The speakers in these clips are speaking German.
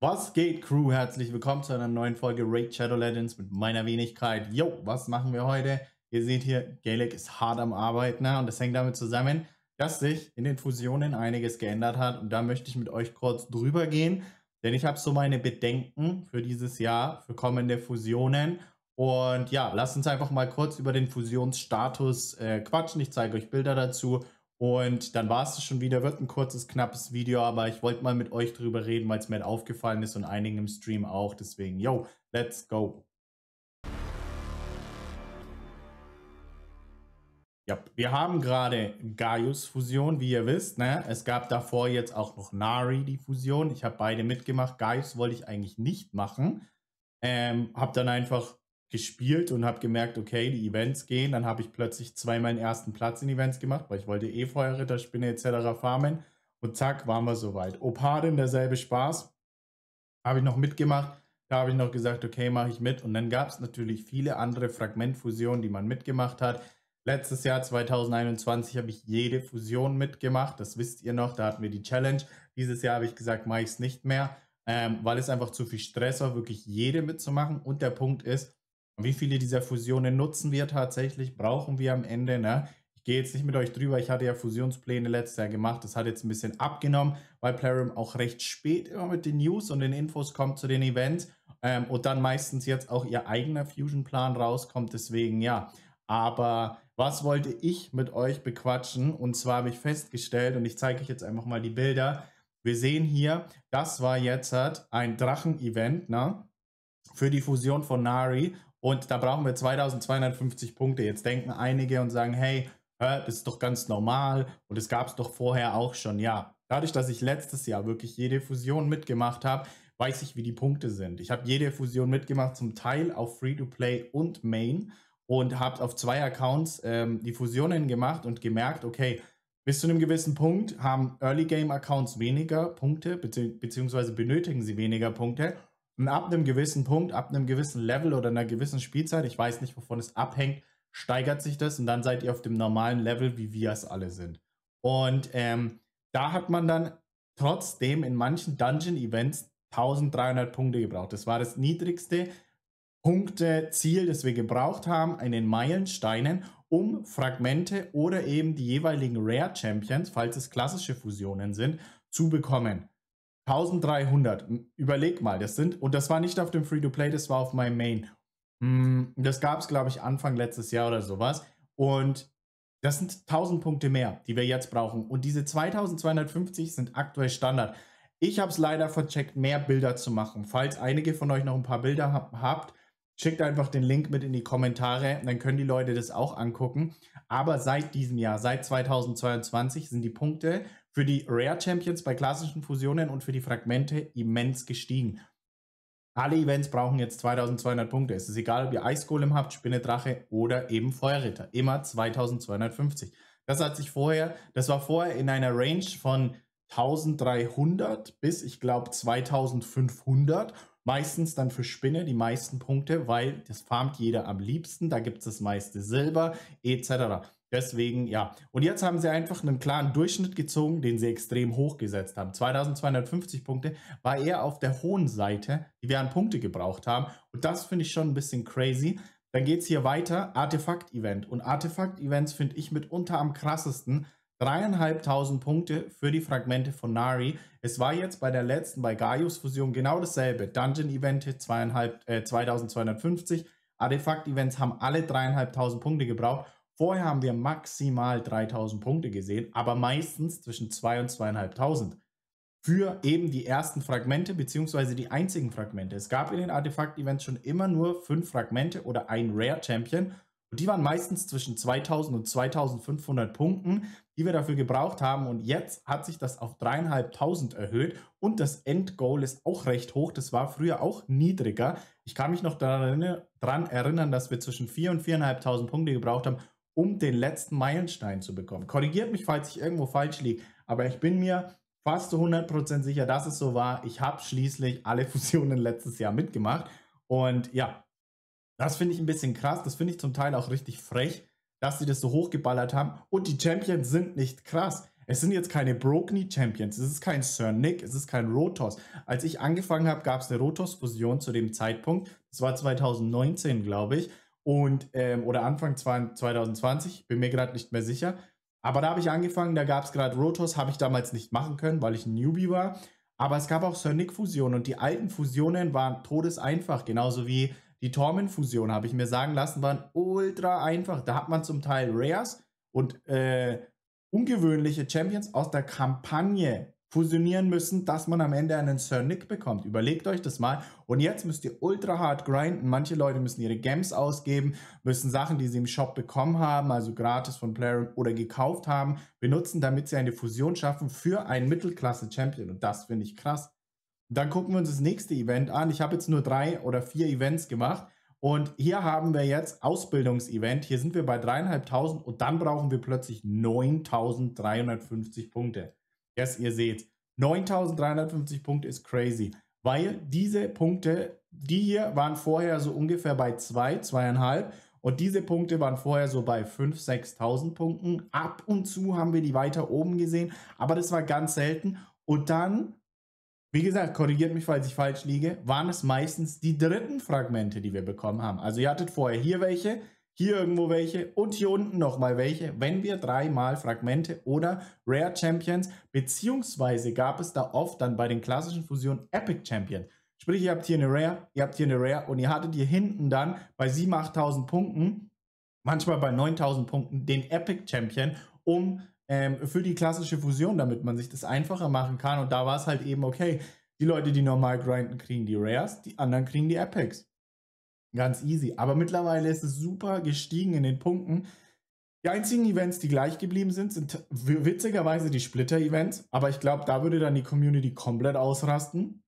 Was geht, Crew? Herzlich willkommen zu einer neuen Folge Raid Shadow Legends mit meiner Wenigkeit. Yo, was machen wir heute? Ihr seht hier, Gaelic ist hart am Arbeiten ne? und das hängt damit zusammen, dass sich in den Fusionen einiges geändert hat und da möchte ich mit euch kurz drüber gehen, denn ich habe so meine Bedenken für dieses Jahr, für kommende Fusionen und ja, lasst uns einfach mal kurz über den Fusionsstatus äh, quatschen. Ich zeige euch Bilder dazu und dann war es schon wieder, wird ein kurzes, knappes Video, aber ich wollte mal mit euch drüber reden, weil es mir halt aufgefallen ist und einigen im Stream auch. Deswegen, yo, let's go. Ja, wir haben gerade Gaius-Fusion, wie ihr wisst. Ne? Es gab davor jetzt auch noch Nari, die Fusion. Ich habe beide mitgemacht. Gaius wollte ich eigentlich nicht machen. Ähm, habe dann einfach gespielt und habe gemerkt, okay, die Events gehen. Dann habe ich plötzlich zwei meinen ersten Platz in Events gemacht, weil ich wollte eh Feuerritter, Spinne etc. farmen. Und zack, waren wir soweit. Opaden, derselbe Spaß. Habe ich noch mitgemacht. Da habe ich noch gesagt, okay, mache ich mit. Und dann gab es natürlich viele andere Fragmentfusionen, die man mitgemacht hat. Letztes Jahr 2021 habe ich jede Fusion mitgemacht. Das wisst ihr noch, da hatten wir die Challenge. Dieses Jahr habe ich gesagt, mache ich es nicht mehr, ähm, weil es einfach zu viel Stress war, wirklich jede mitzumachen. Und der Punkt ist, wie viele dieser Fusionen nutzen wir tatsächlich, brauchen wir am Ende? Ne? Ich gehe jetzt nicht mit euch drüber. Ich hatte ja Fusionspläne letztes Jahr gemacht. Das hat jetzt ein bisschen abgenommen, weil Plarium auch recht spät immer mit den News und den Infos kommt zu den Events ähm, und dann meistens jetzt auch ihr eigener Fusion-Plan rauskommt. Deswegen ja. Aber was wollte ich mit euch bequatschen? Und zwar habe ich festgestellt, und ich zeige euch jetzt einfach mal die Bilder. Wir sehen hier, das war jetzt äh, ein Drachen-Event ne? für die Fusion von Nari und da brauchen wir 2250 Punkte. Jetzt denken einige und sagen, hey, das ist doch ganz normal und es gab es doch vorher auch schon. Ja, dadurch, dass ich letztes Jahr wirklich jede Fusion mitgemacht habe, weiß ich, wie die Punkte sind. Ich habe jede Fusion mitgemacht, zum Teil auf Free-to-Play und Main und habe auf zwei Accounts ähm, die Fusionen gemacht und gemerkt, okay, bis zu einem gewissen Punkt haben Early Game Accounts weniger Punkte, bezieh beziehungsweise benötigen sie weniger Punkte und ab einem gewissen Punkt, ab einem gewissen Level oder einer gewissen Spielzeit, ich weiß nicht, wovon es abhängt, steigert sich das und dann seid ihr auf dem normalen Level, wie wir es alle sind. Und ähm, da hat man dann trotzdem in manchen Dungeon-Events 1300 Punkte gebraucht. Das war das niedrigste Punkte-Ziel, das wir gebraucht haben, in den Meilensteinen, um Fragmente oder eben die jeweiligen Rare Champions, falls es klassische Fusionen sind, zu bekommen. 1300. Überleg mal, das sind, und das war nicht auf dem Free-to-Play, das war auf meinem Main. Hm, das gab es, glaube ich, Anfang letztes Jahr oder sowas. Und das sind 1000 Punkte mehr, die wir jetzt brauchen. Und diese 2250 sind aktuell Standard. Ich habe es leider vercheckt, mehr Bilder zu machen. Falls einige von euch noch ein paar Bilder ha habt, schickt einfach den Link mit in die Kommentare, dann können die Leute das auch angucken. Aber seit diesem Jahr, seit 2022, sind die Punkte für die Rare Champions bei klassischen Fusionen und für die Fragmente immens gestiegen. Alle Events brauchen jetzt 2200 Punkte. Es ist egal, ob ihr Eisgolem habt, Spinne Drache oder eben Feuerritter. Immer 2250. Das hat sich vorher, das war vorher in einer Range von 1300 bis ich glaube 2500. Meistens dann für Spinne die meisten Punkte, weil das farmt jeder am liebsten. Da gibt es das meiste Silber etc. Deswegen, ja. Und jetzt haben sie einfach einen klaren Durchschnitt gezogen, den sie extrem hoch gesetzt haben. 2250 Punkte war eher auf der hohen Seite, die wir an Punkte gebraucht haben. Und das finde ich schon ein bisschen crazy. Dann geht es hier weiter, Artefakt-Event. Und Artefakt-Events finde ich mitunter am krassesten. 3.500 Punkte für die Fragmente von Nari. Es war jetzt bei der letzten, bei Gaius-Fusion genau dasselbe. Dungeon-Evente äh, 2250. Artefakt-Events haben alle 3.500 Punkte gebraucht. Vorher haben wir maximal 3000 Punkte gesehen, aber meistens zwischen 2 und 2500 für eben die ersten Fragmente beziehungsweise die einzigen Fragmente. Es gab in den Artefakt-Events schon immer nur 5 Fragmente oder ein Rare-Champion und die waren meistens zwischen 2000 und 2500 Punkten, die wir dafür gebraucht haben. Und jetzt hat sich das auf 3500 erhöht. Und das Endgoal ist auch recht hoch. Das war früher auch niedriger. Ich kann mich noch daran erinnern, dass wir zwischen 4 und 4500 Punkte gebraucht haben, um den letzten Meilenstein zu bekommen. Korrigiert mich, falls ich irgendwo falsch liege, aber ich bin mir fast zu 100% sicher, dass es so war. Ich habe schließlich alle Fusionen letztes Jahr mitgemacht und ja, das finde ich ein bisschen krass, das finde ich zum Teil auch richtig frech, dass sie das so hochgeballert haben und die Champions sind nicht krass. Es sind jetzt keine Brokny Champions, es ist kein Sir Nick, es ist kein Rotos. Als ich angefangen habe, gab es eine Rotos-Fusion zu dem Zeitpunkt. Das war 2019, glaube ich und ähm, oder Anfang 2020, bin mir gerade nicht mehr sicher. Aber da habe ich angefangen, da gab es gerade Rotos, habe ich damals nicht machen können, weil ich ein Newbie war. Aber es gab auch Sonic-Fusionen und die alten Fusionen waren todeseinfach, genauso wie die Tormen-Fusion, habe ich mir sagen lassen, waren ultra einfach. Da hat man zum Teil Rares und äh, ungewöhnliche Champions aus der Kampagne fusionieren müssen, dass man am Ende einen Sir Nick bekommt. Überlegt euch das mal. Und jetzt müsst ihr ultra hart grinden. Manche Leute müssen ihre Gems ausgeben, müssen Sachen, die sie im Shop bekommen haben, also gratis von Player oder gekauft haben, benutzen, damit sie eine Fusion schaffen für einen Mittelklasse-Champion. Und das finde ich krass. Dann gucken wir uns das nächste Event an. Ich habe jetzt nur drei oder vier Events gemacht. Und hier haben wir jetzt Ausbildungsevent. Hier sind wir bei dreieinhalbtausend und dann brauchen wir plötzlich 9.350 Punkte yes, ihr seht, 9350 Punkte ist crazy, weil diese Punkte, die hier waren vorher so ungefähr bei 2, zwei, 2,5 und diese Punkte waren vorher so bei 5.000, 6.000 Punkten. Ab und zu haben wir die weiter oben gesehen, aber das war ganz selten. Und dann, wie gesagt, korrigiert mich, falls ich falsch liege, waren es meistens die dritten Fragmente, die wir bekommen haben. Also ihr hattet vorher hier welche, hier irgendwo welche und hier unten nochmal welche, wenn wir dreimal Fragmente oder Rare Champions, beziehungsweise gab es da oft dann bei den klassischen Fusionen Epic Champions. Sprich, ihr habt hier eine Rare, ihr habt hier eine Rare und ihr hattet hier hinten dann bei 7.000, 8.000 Punkten, manchmal bei 9.000 Punkten, den Epic Champion, um ähm, für die klassische Fusion, damit man sich das einfacher machen kann. Und da war es halt eben okay, die Leute, die normal grinden, kriegen die Rares, die anderen kriegen die Epics. Ganz easy. Aber mittlerweile ist es super gestiegen in den Punkten. Die einzigen Events, die gleich geblieben sind, sind witzigerweise die Splitter-Events. Aber ich glaube, da würde dann die Community komplett ausrasten.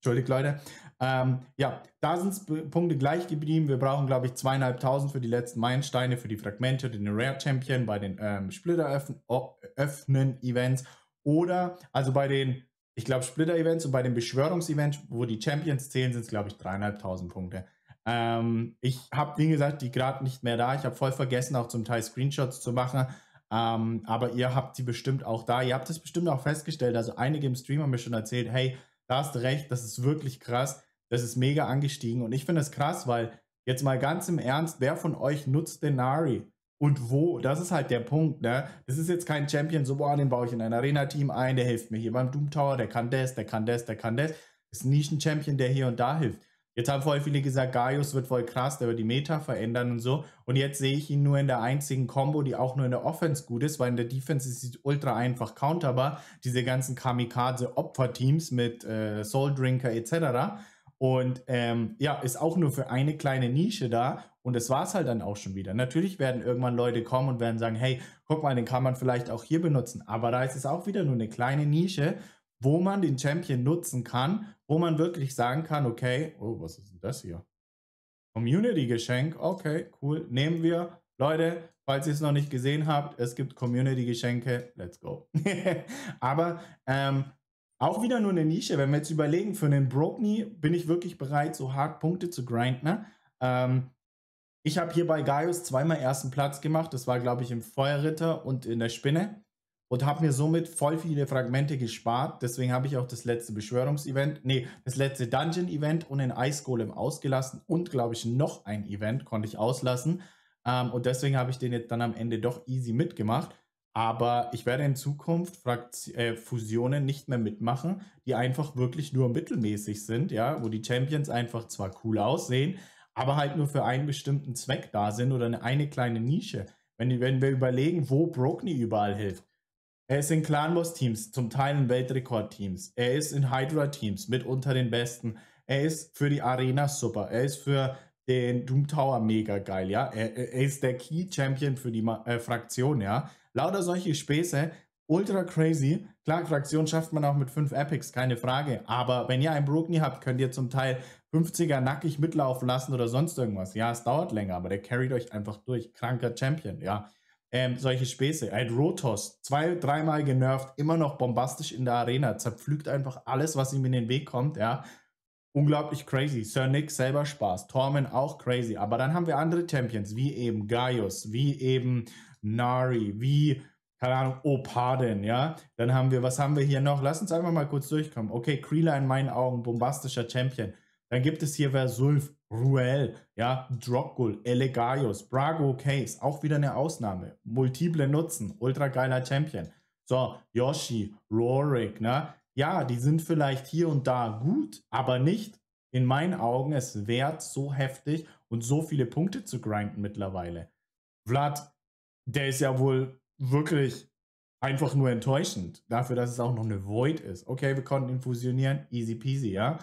Entschuldigt, Leute. Ähm, ja, da sind Punkte gleich geblieben. Wir brauchen, glaube ich, zweieinhalbtausend für die letzten Meilensteine, für die Fragmente, den Rare Champion bei den ähm, Splitter-Öffnen-Events. Oder also bei den ich glaube, Splitter-Events und bei dem Beschwörungsevent, wo die Champions zählen, sind es, glaube ich, dreieinhalbtausend Punkte. Ähm, ich habe, wie gesagt, die gerade nicht mehr da. Ich habe voll vergessen, auch zum Teil Screenshots zu machen. Ähm, aber ihr habt sie bestimmt auch da. Ihr habt es bestimmt auch festgestellt. Also einige im Stream haben mir schon erzählt, hey, da hast du recht, das ist wirklich krass. Das ist mega angestiegen. Und ich finde es krass, weil jetzt mal ganz im Ernst, wer von euch nutzt Denari? und wo. Das ist halt der Punkt, ne? Das ist jetzt kein Champion, so, boah, den baue ich in ein Arena-Team ein, der hilft mir hier beim Doom Tower, der kann das, der kann das, der kann das. Das Ist ein nischen Champion, der hier und da hilft. Jetzt haben voll viele gesagt, Gaius wird voll krass, der wird die Meta verändern und so. Und jetzt sehe ich ihn nur in der einzigen Combo, die auch nur in der Offense gut ist, weil in der Defense ist sie ultra einfach counterbar. Diese ganzen Kamikaze-Opfer-Teams mit äh, Soul Drinker etc. Und ähm, ja, ist auch nur für eine kleine Nische da. Und das war es halt dann auch schon wieder. Natürlich werden irgendwann Leute kommen und werden sagen, hey, guck mal, den kann man vielleicht auch hier benutzen. Aber da ist es auch wieder nur eine kleine Nische, wo man den Champion nutzen kann, wo man wirklich sagen kann, okay, oh, was ist denn das hier? Community-Geschenk, okay, cool, nehmen wir. Leute, falls ihr es noch nicht gesehen habt, es gibt Community-Geschenke, let's go. Aber ähm, auch wieder nur eine Nische, wenn wir jetzt überlegen, für einen Brokni bin ich wirklich bereit, so hart Punkte zu grinden. Ne? Ähm, ich habe hier bei Gaius zweimal ersten Platz gemacht. Das war, glaube ich, im Feuerritter und in der Spinne. Und habe mir somit voll viele Fragmente gespart. Deswegen habe ich auch das letzte Beschwörungsevent, nee, das letzte Dungeon-Event und den Ice Golem ausgelassen. Und, glaube ich, noch ein Event konnte ich auslassen. Ähm, und deswegen habe ich den jetzt dann am Ende doch easy mitgemacht. Aber ich werde in Zukunft Frakt äh, Fusionen nicht mehr mitmachen, die einfach wirklich nur mittelmäßig sind, ja, wo die Champions einfach zwar cool aussehen, aber halt nur für einen bestimmten Zweck da sind oder eine, eine kleine Nische. Wenn, wenn wir überlegen, wo Brokny überall hilft. Er ist in Clan Clanboss-Teams, zum Teil in Weltrekord-Teams. Er ist in Hydra-Teams, mit unter den besten. Er ist für die Arena super. Er ist für den Doom Tower mega geil, ja. Er, er ist der Key-Champion für die äh, Fraktion, ja. Lauter solche Späße, ultra crazy. Klar, Fraktion schafft man auch mit fünf Epics, keine Frage. Aber wenn ihr einen Brokny habt, könnt ihr zum Teil 50er nackig mitlaufen lassen oder sonst irgendwas. Ja, es dauert länger, aber der carried euch einfach durch. Kranker Champion, ja. Ähm, solche Späße. Er Rotos zwei, dreimal genervt, immer noch bombastisch in der Arena, zerpflügt einfach alles, was ihm in den Weg kommt, ja. Unglaublich crazy. Sir Nick selber Spaß. Tormen auch crazy. Aber dann haben wir andere Champions, wie eben Gaius, wie eben Nari, wie, keine Ahnung, Opaden, ja. Dann haben wir, was haben wir hier noch? Lass uns einfach mal kurz durchkommen. Okay, Krila in meinen Augen, bombastischer Champion. Dann gibt es hier Versulf, Ruel, ja, Drogul, Elegaius, Brago Case, auch wieder eine Ausnahme. Multiple Nutzen, ultra geiler Champion. So, Yoshi, Rorik, ne? Ja, die sind vielleicht hier und da gut, aber nicht in meinen Augen es wert, so heftig und so viele Punkte zu grinden mittlerweile. Vlad, der ist ja wohl wirklich einfach nur enttäuschend dafür, dass es auch noch eine Void ist. Okay, wir konnten ihn fusionieren, easy peasy, ja.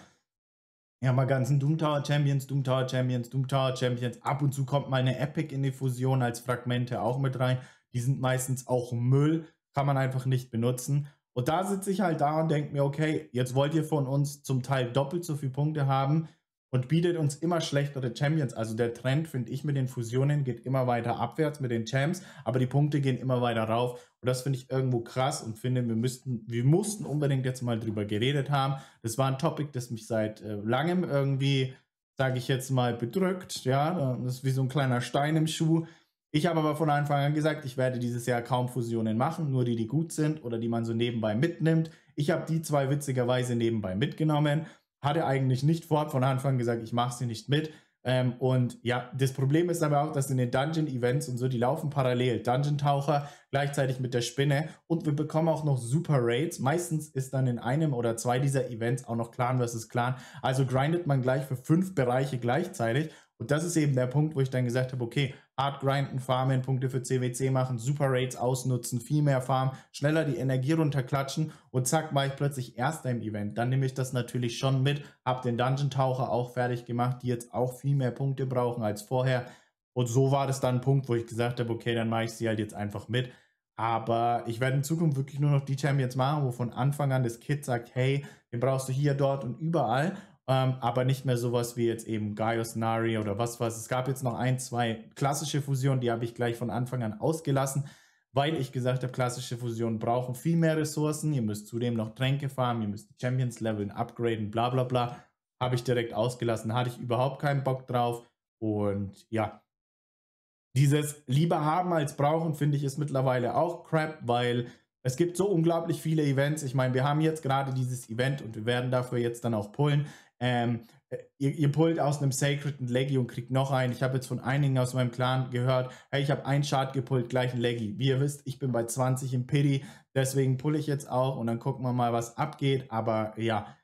Ja, mal ganzen Doom Tower Champions, Doom Tower Champions, Doom Tower Champions. Ab und zu kommt mal eine Epic in die Fusion als Fragmente auch mit rein. Die sind meistens auch Müll, kann man einfach nicht benutzen. Und da sitze ich halt da und denke mir, okay, jetzt wollt ihr von uns zum Teil doppelt so viele Punkte haben und bietet uns immer schlechtere Champions. Also der Trend, finde ich, mit den Fusionen geht immer weiter abwärts mit den Champs, aber die Punkte gehen immer weiter rauf. Und das finde ich irgendwo krass und finde, wir müssten, wir mussten unbedingt jetzt mal drüber geredet haben. Das war ein Topic, das mich seit äh, langem irgendwie, sage ich jetzt mal, bedrückt. Ja, das ist wie so ein kleiner Stein im Schuh. Ich habe aber von Anfang an gesagt, ich werde dieses Jahr kaum Fusionen machen, nur die, die gut sind oder die man so nebenbei mitnimmt. Ich habe die zwei witzigerweise nebenbei mitgenommen hatte eigentlich nicht vorab von Anfang gesagt, ich mache sie nicht mit. Ähm, und ja, das Problem ist aber auch, dass in den Dungeon-Events und so, die laufen parallel. Dungeon-Taucher gleichzeitig mit der Spinne und wir bekommen auch noch super Raids. Meistens ist dann in einem oder zwei dieser Events auch noch Clan versus Clan. Also grindet man gleich für fünf Bereiche gleichzeitig und das ist eben der Punkt, wo ich dann gesagt habe, okay, hart grinden, farmen, Punkte für CWC machen, Super Rates ausnutzen, viel mehr farmen, schneller die Energie runterklatschen und zack, war ich plötzlich erster im Event. Dann nehme ich das natürlich schon mit, habe den Dungeon Taucher auch fertig gemacht, die jetzt auch viel mehr Punkte brauchen als vorher. Und so war das dann ein Punkt, wo ich gesagt habe, okay, dann mache ich sie halt jetzt einfach mit. Aber ich werde in Zukunft wirklich nur noch die Termine jetzt machen, wo von Anfang an das Kid sagt, hey, den brauchst du hier, dort und überall ähm, aber nicht mehr sowas wie jetzt eben Gaius Nari oder was was. Es gab jetzt noch ein, zwei klassische Fusionen, die habe ich gleich von Anfang an ausgelassen, weil ich gesagt habe, klassische Fusionen brauchen viel mehr Ressourcen. Ihr müsst zudem noch Tränke farmen, ihr müsst Champions leveln, upgraden, bla bla bla. Habe ich direkt ausgelassen, hatte ich überhaupt keinen Bock drauf. Und ja, dieses lieber haben als brauchen, finde ich, ist mittlerweile auch crap, weil es gibt so unglaublich viele Events. Ich meine, wir haben jetzt gerade dieses Event und wir werden dafür jetzt dann auch pullen. Ähm, äh, ihr, ihr pullt aus einem Sacred einen Leggy und kriegt noch einen. Ich habe jetzt von einigen aus meinem Clan gehört, hey, ich habe einen Shard gepullt, gleich ein Leggy. Wie ihr wisst, ich bin bei 20 im Pity, deswegen pulle ich jetzt auch und dann gucken wir mal, was abgeht. Aber ja,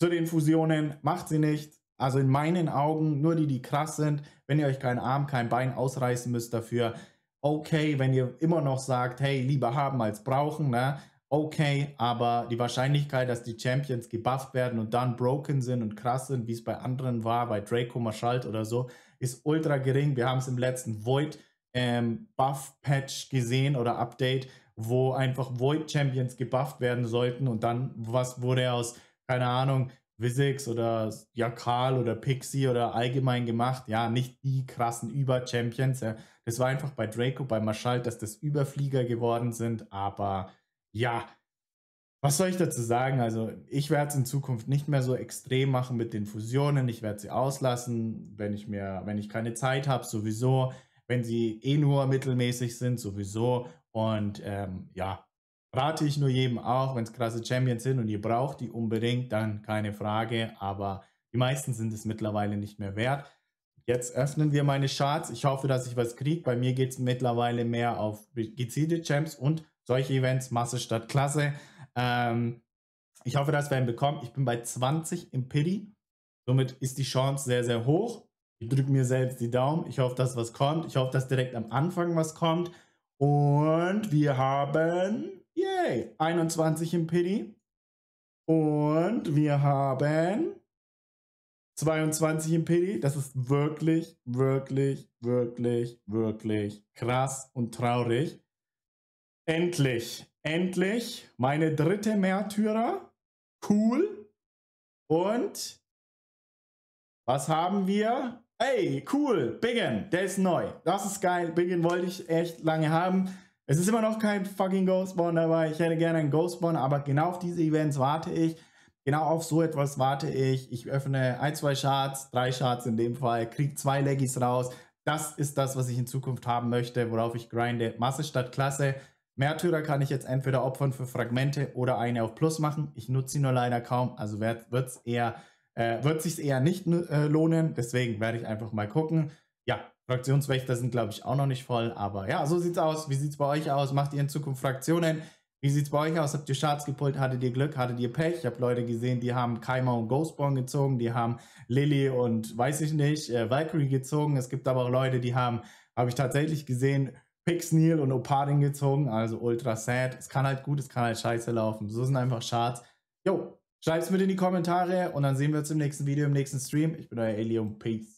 zu den Fusionen, macht sie nicht. Also in meinen Augen nur die, die krass sind. Wenn ihr euch keinen Arm, kein Bein ausreißen müsst dafür, okay, wenn ihr immer noch sagt, hey, lieber haben als brauchen, ne? okay, aber die Wahrscheinlichkeit, dass die Champions gebufft werden und dann broken sind und krass sind, wie es bei anderen war, bei Draco Marschalt oder so, ist ultra gering. Wir haben es im letzten Void ähm, Buff Patch gesehen oder Update, wo einfach Void Champions gebufft werden sollten und dann was wurde aus, keine Ahnung, Visix oder Jakal oder Pixie oder allgemein gemacht. Ja, nicht die krassen Über-Champions. Ja. Das war einfach bei Draco, bei Marschall, dass das Überflieger geworden sind, aber ja, was soll ich dazu sagen? Also, ich werde es in Zukunft nicht mehr so extrem machen mit den Fusionen. Ich werde sie auslassen, wenn ich mir, wenn ich keine Zeit habe, sowieso. Wenn sie eh nur mittelmäßig sind, sowieso. Und ähm, ja, rate ich nur jedem auch, wenn es krasse Champions sind und ihr braucht die unbedingt, dann keine Frage. Aber die meisten sind es mittlerweile nicht mehr wert. Jetzt öffnen wir meine Charts. Ich hoffe, dass ich was kriege. Bei mir geht es mittlerweile mehr auf gezielte Champs und solche Events, Masse statt Klasse. Ähm, ich hoffe, dass wir ihn bekommen. Ich bin bei 20 im Piddy. Somit ist die Chance sehr, sehr hoch. Ich drücke mir selbst die Daumen. Ich hoffe, dass was kommt. Ich hoffe, dass direkt am Anfang was kommt. Und wir haben, yay, 21 im Piddy. Und wir haben 22 im Piddy. Das ist wirklich, wirklich, wirklich, wirklich krass und traurig. Endlich, endlich meine dritte Märtyrer. Cool. Und was haben wir? Ey, cool, Biggin, der ist neu. Das ist geil. Biggin wollte ich echt lange haben. Es ist immer noch kein fucking Ghostborn dabei. Ich hätte gerne einen Ghostborn, aber genau auf diese Events warte ich. Genau auf so etwas warte ich. Ich öffne ein, zwei Shards, drei Shards in dem Fall, kriege zwei Leggies raus. Das ist das, was ich in Zukunft haben möchte, worauf ich grinde. Masse statt Klasse. Märtyrer kann ich jetzt entweder opfern für Fragmente oder eine auf Plus machen. Ich nutze sie nur leider kaum, also wird es eher, äh, wird sich eher nicht äh, lohnen. Deswegen werde ich einfach mal gucken. Ja, Fraktionswächter sind, glaube ich, auch noch nicht voll, aber ja, so sieht's aus. Wie sieht's bei euch aus? Macht ihr in Zukunft Fraktionen? Wie sieht's bei euch aus? Habt ihr Charts gepult? Hattet ihr Glück? Hattet ihr Pech? Ich habe Leute gesehen, die haben Keimer und Ghostborn gezogen, die haben Lily und weiß ich nicht, äh, Valkyrie gezogen. Es gibt aber auch Leute, die haben, habe ich tatsächlich gesehen, Picks und Oparding gezogen, also ultra sad. Es kann halt gut, es kann halt scheiße laufen. So sind einfach Charts. Jo, schreibt es mit in die Kommentare und dann sehen wir uns im nächsten Video, im nächsten Stream. Ich bin euer Elium. Peace.